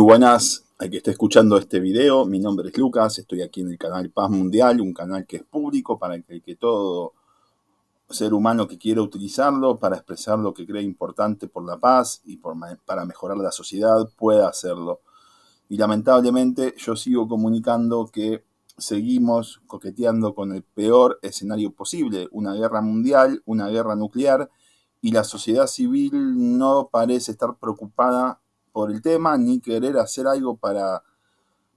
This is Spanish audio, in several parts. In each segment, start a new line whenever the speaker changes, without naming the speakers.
Muy buenas al que esté escuchando este video, mi nombre es Lucas, estoy aquí en el canal Paz Mundial, un canal que es público para el que, todo ser humano que quiera utilizarlo para expresar lo que cree importante por la paz y por, para mejorar la sociedad pueda hacerlo. Y lamentablemente yo sigo comunicando que seguimos coqueteando con el peor escenario posible, una guerra mundial, una guerra nuclear, y la sociedad civil no parece estar preocupada por el tema ni querer hacer algo para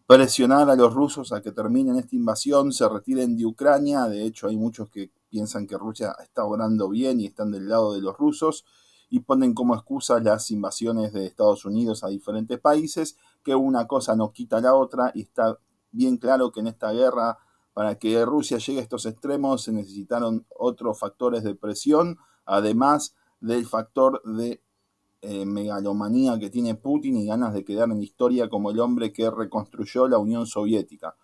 presionar a los rusos a que terminen esta invasión, se retiren de Ucrania. De hecho, hay muchos que piensan que Rusia está orando bien y están del lado de los rusos y ponen como excusa las invasiones de Estados Unidos a diferentes países, que una cosa no quita la otra y está bien claro que en esta guerra, para que Rusia llegue a estos extremos, se necesitaron otros factores de presión, además del factor de eh, megalomanía que tiene Putin y ganas de quedar en la historia como el hombre que reconstruyó la Unión Soviética.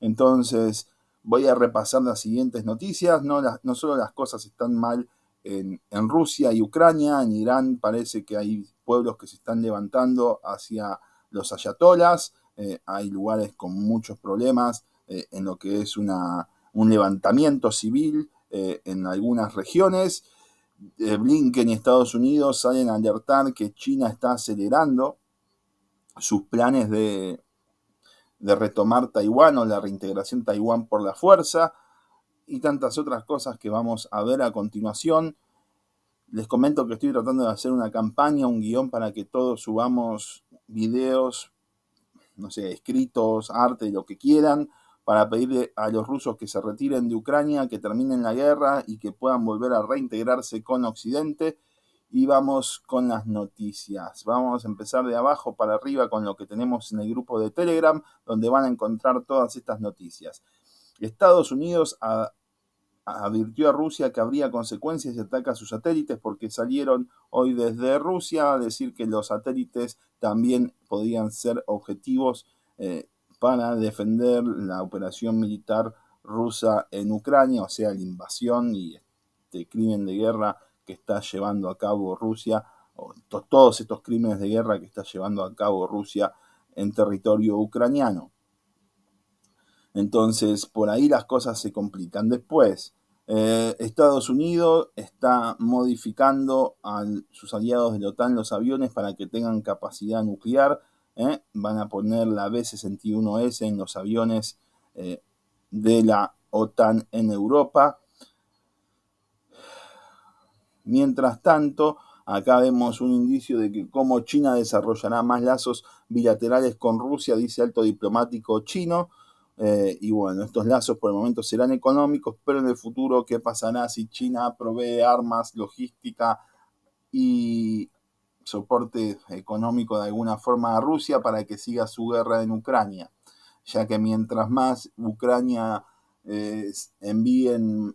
Entonces, voy a repasar las siguientes noticias. No, solo las cosas están mal en, Rusia y Ucrania, en Irán parece que hay pueblos que se están levantando hacia los ayatolas, eh, hay lugares con muchos problemas eh, en lo que es un levantamiento civil en algunas regiones eh, Blinken y Estados Unidos salen a alertar que China está acelerando sus planes de, retomar Taiwán o la reintegración Taiwán por la fuerza y tantas otras cosas que vamos a ver a continuación. Les comento que estoy tratando de hacer una campaña, un guión para que todos subamos videos, no sé, escritos, arte, lo que quieran, para pedirle a los rusos que se retiren de Ucrania, que terminen la guerra y que puedan volver a reintegrarse con Occidente. Y vamos con las noticias. Vamos a empezar de abajo para arriba con lo que tenemos en el grupo de Telegram, donde van a encontrar todas estas noticias. Estados Unidos advirtió a Rusia que habría consecuencias si ataca a sus satélites porque salieron hoy desde Rusia a decir que los satélites también podían ser objetivos eh, para defender la operación militar rusa en Ucrania, o sea, la invasión y este crimen de guerra que está llevando a cabo Rusia, o todos estos crímenes de guerra que está llevando a cabo Rusia en territorio ucraniano. Entonces, por ahí las cosas se complican. Después, eh, Estados Unidos está modificando a sus aliados de la OTAN los aviones para que tengan capacidad nuclear ¿eh? van a poner la B-61S en los aviones eh, de la OTAN en Europa. Mientras tanto, acá vemos un indicio de que cómo China desarrollará más lazos bilaterales con Rusia, dice alto diplomático chino. Eh, y bueno, estos lazos por el momento serán económicos, pero en el futuro, ¿qué pasará si China provee armas, logística y soporte económico de alguna forma a Rusia para que siga su guerra en Ucrania, ya que mientras más Ucrania eh, envíen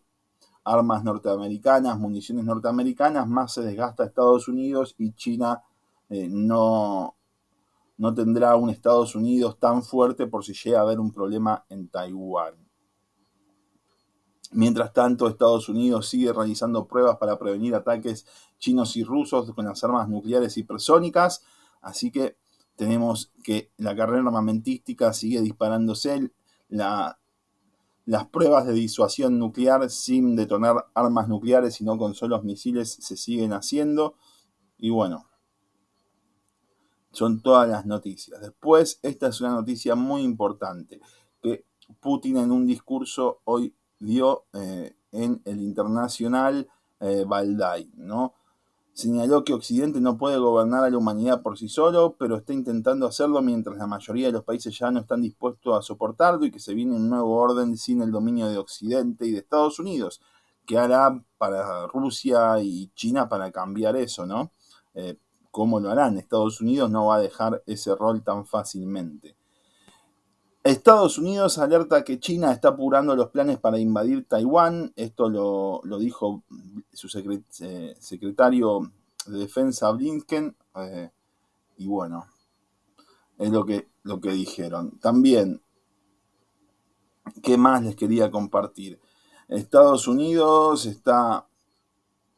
armas norteamericanas, municiones norteamericanas, más se desgasta Estados Unidos y China eh, no, no tendrá un Estados Unidos tan fuerte por si llega a haber un problema en Taiwán. Mientras tanto, Estados Unidos sigue realizando pruebas para prevenir ataques chinos y rusos con las armas nucleares hipersónicas. Así que tenemos que la carrera armamentística sigue disparándose. las pruebas de disuasión nuclear sin detonar armas nucleares, sino con solos misiles, se siguen haciendo. Y bueno, son todas las noticias. Después, esta es una noticia muy importante, que Putin en un discurso hoy dio eh, en el internacional eh, Valdai, ¿no? Señaló que Occidente no puede gobernar a la humanidad por sí solo, pero está intentando hacerlo mientras la mayoría de los países ya no están dispuestos a soportarlo y que se viene un nuevo orden sin el dominio de Occidente y de Estados Unidos. ¿Qué hará para Rusia y China para cambiar eso, no? Eh, ¿Cómo lo harán? Estados Unidos no va a dejar ese rol tan fácilmente. Estados Unidos alerta que China está apurando los planes para invadir Taiwán. Esto lo, dijo su eh, secretario de Defensa Blinken. Eh, y bueno, es lo que, lo que dijeron. También, ¿qué más les quería compartir? Estados Unidos está,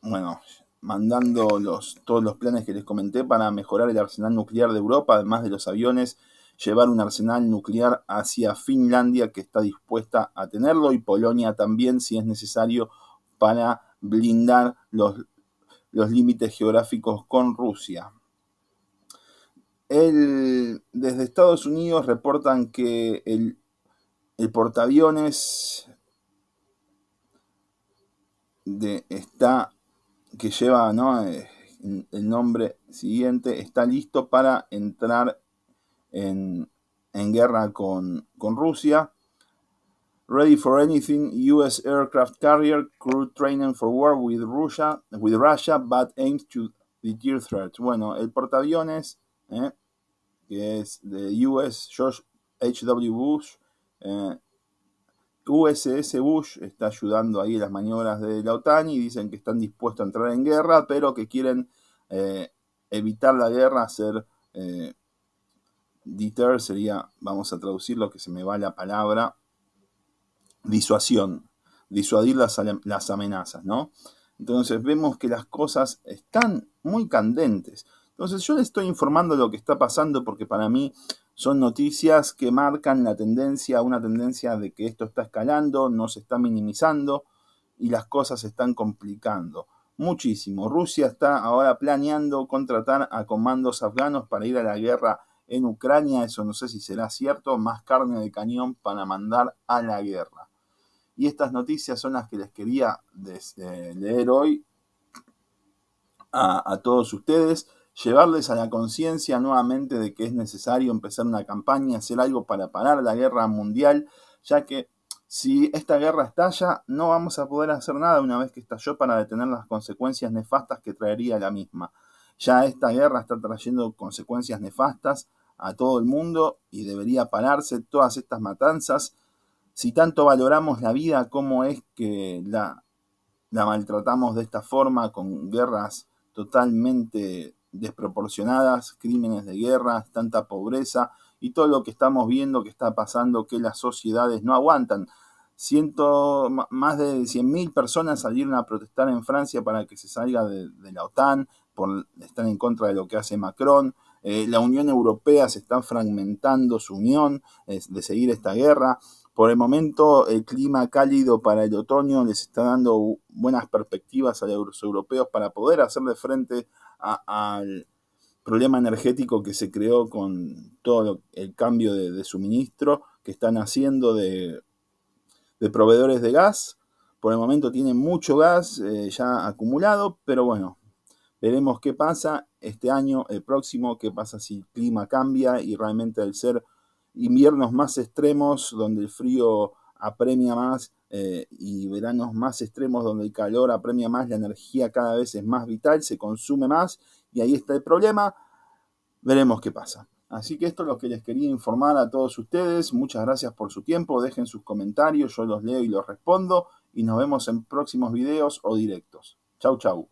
bueno, mandando los, todos los planes que les comenté para mejorar el arsenal nuclear de Europa, además de los aviones llevar un arsenal nuclear hacia Finlandia, que está dispuesta a tenerlo, y Polonia también, si es necesario, para blindar los, los límites geográficos con Rusia. desde Estados Unidos reportan que el, portaaviones de, está que lleva eh, el nombre siguiente está listo para entrar en, guerra con, con Rusia. Ready for anything, US aircraft carrier crew training for war with Russia, with Russia but aims to deter threats. Bueno, el portaaviones, eh, que es de US George H.W. Bush, eh, USS Bush está ayudando ahí las maniobras de la OTAN y dicen que están dispuestos a entrar en guerra, pero que quieren eh, evitar la guerra, hacer deter sería, vamos a traducir lo que se me va la palabra, disuasión, disuadir las, amenazas, ¿no? Entonces vemos que las cosas están muy candentes. Entonces yo le estoy informando lo que está pasando porque para mí son noticias que marcan la tendencia, una tendencia de que esto está escalando, no se está minimizando y las cosas se están complicando muchísimo. Rusia está ahora planeando contratar a comandos afganos para ir a la guerra en Ucrania, eso no sé si será cierto, más carne de cañón para mandar a la guerra. Y estas noticias son las que les quería eh, leer hoy a, todos ustedes, llevarles a la conciencia nuevamente de que es necesario empezar una campaña, hacer algo para parar la guerra mundial, ya que si esta guerra estalla, no vamos a poder hacer nada una vez que estalló para detener las consecuencias nefastas que traería la misma. Ya esta guerra está trayendo consecuencias nefastas a todo el mundo y debería pararse todas estas matanzas. Si tanto valoramos la vida, ¿cómo es que la, la maltratamos de esta forma con guerras totalmente desproporcionadas, crímenes de guerra, tanta pobreza y todo lo que estamos viendo que está pasando que las sociedades no aguantan? ciento, más de 100.000 personas salieron a protestar en Francia para que se salga de, la OTAN, por estar en contra de lo que hace Macron. Eh, la Unión Europea se está fragmentando su unión de seguir esta guerra. Por el momento, el clima cálido para el otoño les está dando buenas perspectivas a los europeos para poder hacerle frente al problema energético que se creó con todo el cambio de suministro que están haciendo de de proveedores de gas. Por el momento tienen mucho gas eh, ya acumulado, pero bueno, veremos qué pasa este año, el próximo, qué pasa si el clima cambia y realmente al ser inviernos más extremos, donde el frío apremia más eh, y veranos más extremos, donde el calor apremia más, la energía cada vez es más vital, se consume más y ahí está el problema. Veremos qué pasa. Así que esto es lo que les quería informar a todos ustedes. Muchas gracias por su tiempo. Dejen sus comentarios, yo los leo y los respondo. Y nos vemos en próximos videos o directos. Chau, chau.